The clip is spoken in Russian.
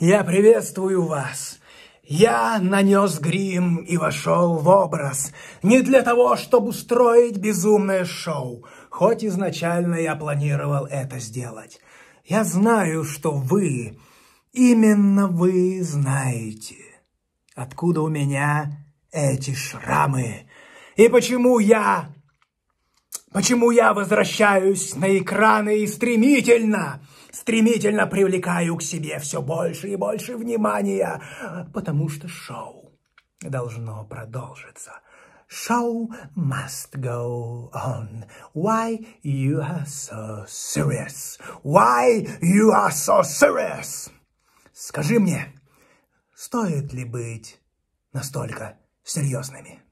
Я приветствую вас. Я нанес грим и вошел в образ. Не для того, чтобы устроить безумное шоу, хоть изначально я планировал это сделать. Я знаю, что вы, именно вы знаете, откуда у меня эти шрамы и почему я почему я возвращаюсь на экраны и стремительно, стремительно привлекаю к себе все больше и больше внимания, потому что шоу должно продолжиться. Show must go on. Why you are so serious? Why you are so serious? Скажи мне, стоит ли быть настолько серьезными?